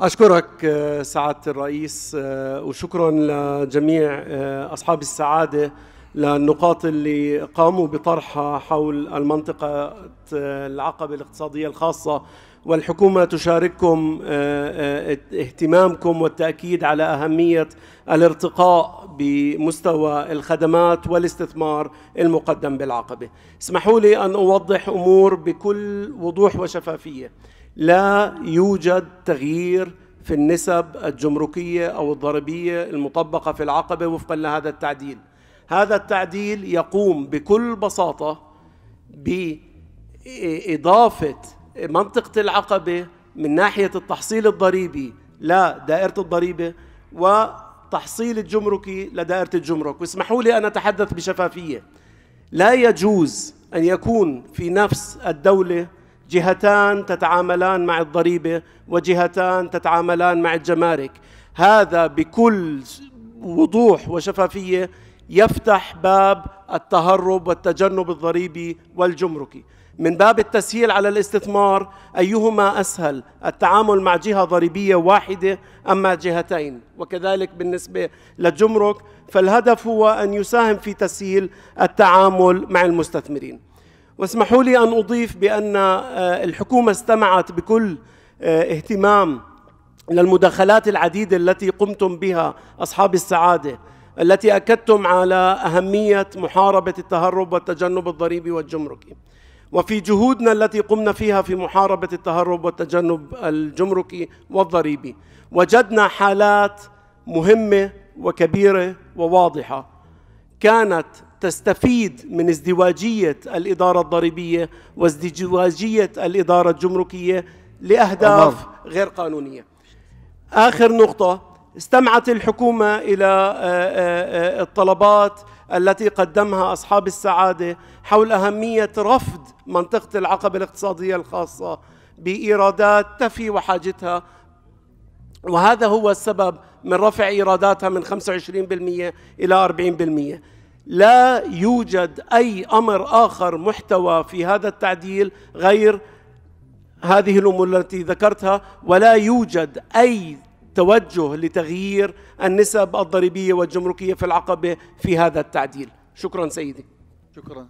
أشكرك آه، سعادة الرئيس آه، وشكرا لجميع آه، أصحاب السعادة للنقاط اللي قاموا بطرحها حول المنطقة العقبة الاقتصادية الخاصة والحكومة تشارككم اهتمامكم والتأكيد على أهمية الارتقاء بمستوى الخدمات والاستثمار المقدم بالعقبة اسمحوا لي أن أوضح أمور بكل وضوح وشفافية لا يوجد تغيير في النسب الجمركيه او الضريبيه المطبقه في العقبه وفقا لهذا التعديل. هذا التعديل يقوم بكل بساطه باضافه منطقه العقبه من ناحيه التحصيل الضريبي لدائره الضريبه وتحصيل الجمركي لدائره الجمرك، واسمحوا لي ان اتحدث بشفافيه. لا يجوز ان يكون في نفس الدوله جهتان تتعاملان مع الضريبه وجهتان تتعاملان مع الجمارك هذا بكل وضوح وشفافيه يفتح باب التهرب والتجنب الضريبي والجمركي من باب التسهيل على الاستثمار ايهما اسهل التعامل مع جهه ضريبيه واحده ام مع جهتين وكذلك بالنسبه للجمرك فالهدف هو ان يساهم في تسهيل التعامل مع المستثمرين واسمحوا لي أن أضيف بأن آه، الحكومة استمعت بكل آه، اهتمام للمداخلات العديدة التي قمتم بها أصحاب السعادة التي أكدتم على أهمية محاربة التهرب والتجنب الضريبي والجمركي وفي جهودنا التي قمنا فيها في محاربة التهرب والتجنب الجمركي والضريبي وجدنا حالات مهمة وكبيرة وواضحة كانت تستفيد من ازدواجية الإدارة الضريبية وازدواجية الإدارة الجمركية لأهداف غير قانونية آخر نقطة استمعت الحكومة إلى آه، آه، آه، الطلبات التي قدمها أصحاب السعادة حول أهمية رفض منطقة العقبة الاقتصادية الخاصة بإيرادات تفي وحاجتها وهذا هو السبب من رفع إيراداتها من 25% إلى 40% لا يوجد اي امر اخر محتوى في هذا التعديل غير هذه الامور التي ذكرتها ولا يوجد اي توجه لتغيير النسب الضريبيه والجمركيه في العقبه في هذا التعديل شكرا سيدي شكرا